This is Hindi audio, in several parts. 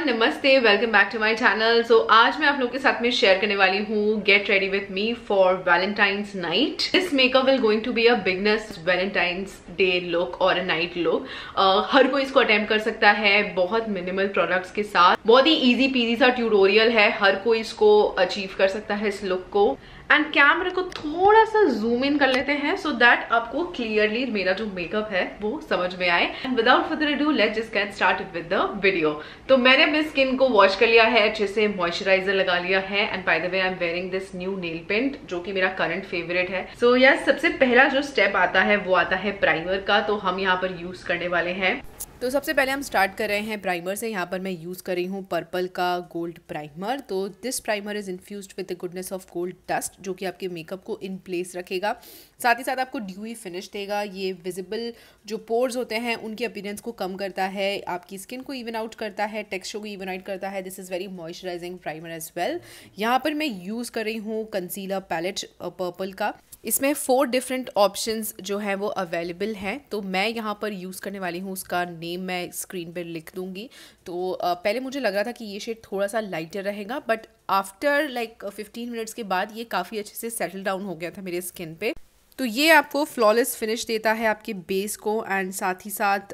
एवरीवन नमस्ते welcome back to my channel so आज मैं आप लोगों के साथ में शेयर करने वाली हूँ get ready with me for valentine's night this makeup will going to be a bigness valentine's day look और अ नाइट लुक हर कोई इसको अटेम्प्ट कर सकता है बहुत मिनिमल प्रोडक्ट्स के साथ बहुत ही ईजी पीजी सा ट्यूटोरियल है हर कोई इसको अचीव कर सकता है इस लुक को एंड कैमरे को थोड़ा सा जूम इन कर लेते हैं सो so दैट आपको क्लियरली मेरा जो मेकअप है वो समझ में आए and without further ado let जिस can start with the video तो मैंने अपनी स्किन को वॉश कर लिया है अच्छे से मॉइस्चराइजर लगा लिया है and by the way I am wearing this new nail paint जो कि मेरा करंट फेवरेट है सो so, यार सबसे पहला जो स्टेप आता है वो आता है प्राइमर का तो हम यहाँ पर यूज करने वाले हैं तो सबसे पहले हम स्टार्ट कर रहे हैं प्राइमर से यहाँ पर मैं यूज़ कर रही हूँ पर्पल का गोल्ड प्राइमर तो this primer is infused with the goodness of gold dust जो कि आपके मेकअप को इन प्लेस रखेगा साथ ही साथ आपको ड्यूई फिनिश देगा ये विजिबल जो पोर्स होते हैं उनकी अपीरेंस को कम करता है आपकी स्किन को इवन आउट करता है टेक्सचर को इवन आउट करता है this is very moisturising primer as well यहाँ पर मैं यूज़ कर रही हूँ कंसीलर पैलेट पर्पल का इसमें फोर डिफरेंट ऑप्शंस जो हैं वो अवेलेबल हैं तो मैं यहाँ पर यूज़ करने वाली हूँ उसका नेम मैं स्क्रीन पर लिख दूँगी तो पहले मुझे लग रहा था कि ये शेड थोड़ा सा लाइटर रहेगा but after like fifteen minutes के बाद ये काफ़ी अच्छे से सेटल डाउन हो गया था मेरे स्किन पे तो ये आपको फ्लॉलेस फिनिश देता है आपके बेस को एंड साथ ही साथ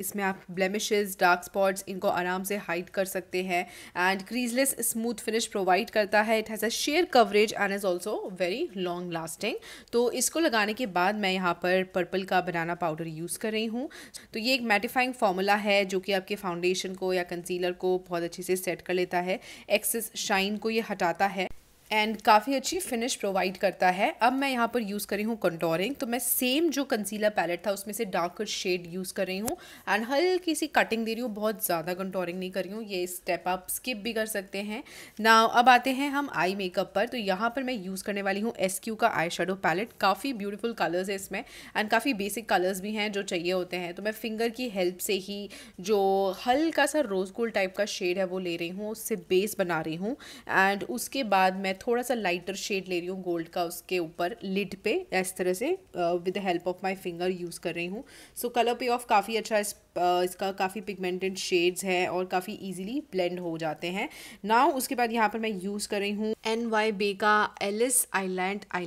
इसमें आप ब्लेमिशेस डार्क स्पॉट्स इनको आराम से हाइड कर सकते हैं and creaseless smooth finish provide करता है it has a sheer coverage and is also very long lasting तो इसको लगाने के बाद मैं यहाँ पर पर्पल का बनाना पाउडर यूज़ कर रही हूँ तो ये एक मैटिफाइंग फार्मूला है जो कि आपके फाउंडेशन को या कंसीलर को बहुत अच्छे से सेट कर लेता है एक्सेस शाइन को ये हटाता है एंड काफ़ी अच्छी फिनिश प्रोवाइड करता है अब मैं यहाँ पर यूज़ तो कर रही हूँ कंटोरिंग तो मैं सेम जो कंसीलर पैलेट था उसमें से डार्कर शेड यूज़ कर रही हूँ एंड हल्की सी कटिंग दे रही हूँ बहुत ज़्यादा कंटोरिंग नहीं कर रही हूँ ये स्टेप आप स्किप भी कर सकते हैं ना अब आते हैं हम आई मेकअप पर तो यहाँ पर मैं यूज़ करने वाली हूँ एस क्यू का आई शेडो पैलेट काफ़ी ब्यूटिफुल कलर्स है इसमें एंड काफ़ी बेसिक कलर्स भी हैं जो चाहिए होते हैं तो मैं फिंगर की हेल्प से ही जो हल्का सा रोज़ गोल्ड टाइप का शेड है वो ले रही हूँ उससे बेस बना रही हूँ एंड उसके बाद मैं थोड़ा सा लाइटर शेड ले रही हूँ गोल्ड का उसके ऊपर लिड पे इस तरह से with the help of my finger use कर रही हूँ सो कलर पे ऑफ काफ़ी अच्छा इस uh, इसका काफ़ी पिगमेंटेड शेड्स है और काफ़ी इजीली ब्लेंड हो जाते हैं नाउ उसके बाद यहाँ पर मैं यूज़ कर रही हूँ एन वाई बे का Ellis Island eye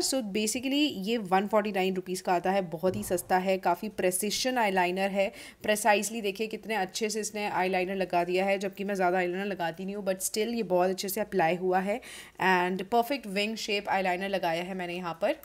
so so basically ये वन फोर्टी नाइन रुपीज़ का आता है बहुत ही सस्ता है काफ़ी प्रेसिशन आईलाइनर है प्रेसाइसली देखिए कितने अच्छे से इसने आईलाइनर लगा दिया है जबकि मैं ज़्यादा आईलाइनर लगाती नहीं हूँ बट स्टिल ये बहुत अच्छे से अप्लाई हुआ है and perfect wing shape eyeliner लगाया है मैंने यहाँ पर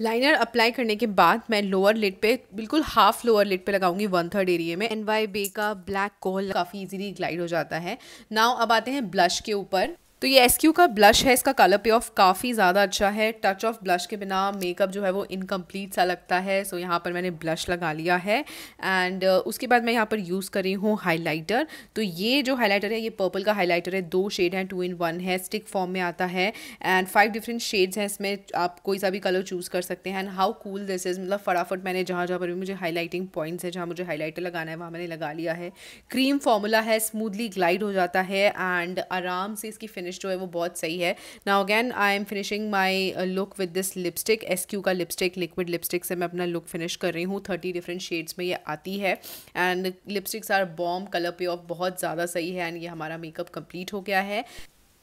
लाइनर अप्लाई करने के बाद मैं लोअर लिड पे बिल्कुल हाफ लोअर लिड पे लगाऊंगी वन थर्ड एरिया में एन वाई बे का ब्लैक कोल काफ़ी इजीली ग्लाइड हो जाता है नाउ अब आते हैं ब्लश के ऊपर तो ये एस का ब्लश है इसका कलर पे ऑफ काफ़ी ज़्यादा अच्छा है टच ऑफ ब्लश के बिना मेकअप जो है वो इनकम्प्लीट सा लगता है सो so, यहाँ पर मैंने ब्लश लगा लिया है एंड uh, उसके बाद मैं यहाँ पर यूज़ कर रही हूँ हाइलाइटर तो ये जो हाइलाइटर है ये पर्पल का हाइलाइटर है दो शेड हैं टू इन वन है स्टिक फॉर्म में आता है एंड फाइव डिफरेंट शेड्स हैं इसमें आप कोई सा भी कलर चूज़ कर सकते हैं and how cool this is मतलब फटाफट मैंने जहाँ जहाँ पर भी मुझे हाईलाइटिंग पॉइंट्स है जहाँ मुझे हाईलाइटर लगाना है वहाँ मैंने लगा लिया है क्रीम फॉर्मूला है स्मूथली ग्लाइड हो जाता है एंड आराम से इसकी फिनिश जो है वो बहुत सही है now again I am finishing my look with this lipstick S Q का लिपस्टिक लिक्विड लिपस्टिक से मैं अपना लुक फिनिश कर रही हूँ थर्टी डिफरेंट शेड्स में ये आती है and lipsticks are balm colour pay off बहुत ज़्यादा सही है एंड ये हमारा मेकअप कम्प्लीट हो गया है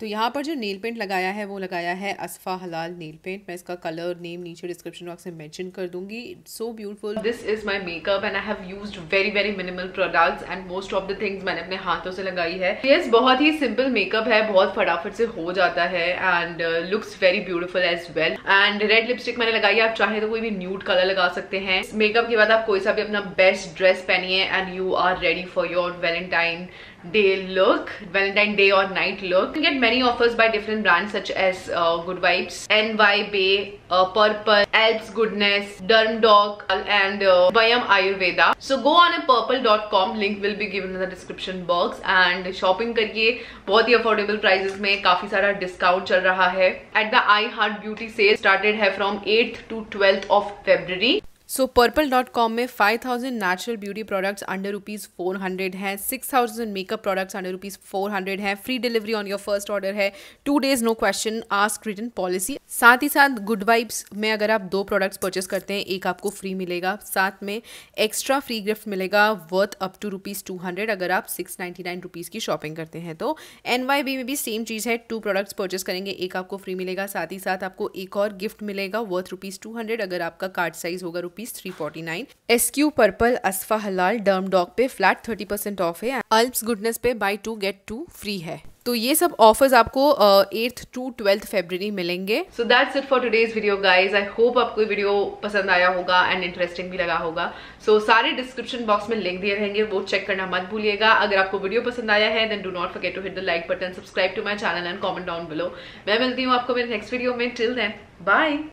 तो यहाँ पर जो नेल पेंट लगाया है वो लगाया है असफा हलाल नेल पेंट मैं इसका कलर नेम नीचे डिस्क्रिप्शन बॉक्स में मेंशन कर दूंगी so beautiful this is my makeup and I have used very very minimal products and most of the things मैंने अपने हाथों से लगाई है ये yes, बहुत ही सिंपल मेकअप है बहुत फटाफट से हो जाता है and looks very beautiful as well and red lipstick मैंने लगाई है आप चाहे तो कोई भी न्यूट कलर लगा सकते हैं मेकअप के बाद आप कोई सा भी अपना बेस्ट ड्रेस पहनी and you are ready for your valentine day look valentine day or night look you get many offers by different brands such as uh, good vibes ny bay uh, purple elves goodness derm dog and uh, Vayam ayurveda so go on a purple.com link will be given in the description box and shopping करके bahut hi affordable prices mein kafi sara discount chal raha hai at the i heart beauty sale started hai from 8th to 12th of february so purple dot com में five thousand natural beauty products under rupees four hundred हैं six thousand makeup products under rupees four hundred हैं free delivery on your first order है two days no question ask return policy साथ ही साथ गुड वाइब्स में अगर आप दो प्रोडक्ट्स परचेस करते हैं एक आपको फ्री मिलेगा साथ में एक्स्ट्रा फ्री गिफ्ट मिलेगा worth up to rupees two hundred अगर आप सिक्स नाइन्टी नाइन रुपीज़ की शॉपिंग करते हैं तो एन वाई बी में भी सेम चीज़ है टू प्रोडक्ट्स परचेस करेंगे एक आपको फ्री मिलेगा साथ ही साथ आपको एक और गिफ्ट मिलेगा वर्थ रुपीज़ टू हंड्रेड अगर आपका कार्ड साइज होगा rupees rupees three forty nine S Q purple असफा हलाल डर्म डॉग पे फ्लैट थर्टी परसेंट ऑफ है अल्प गुडनेस पे buy two get two free है तो ये सब ऑफर्स आपको एट्थ टू ट्वेल्थ फेब्रवरी मिलेंगे so that's it for today's video guys I hope आपको वीडियो पसंद आया होगा एंड इंटरेस्टिंग भी लगा होगा सो so, सारे डिस्क्रिप्शन बॉक्स में लिंक दिए रहेंगे वो चेक करना मत भूलिएगा अगर आपको वीडियो पसंद आया है then do not forget to hit the like button subscribe to my channel and comment down below मैं मिलती हूँ आपको मेरे नेक्स्ट वीडियो में टिल देन बाय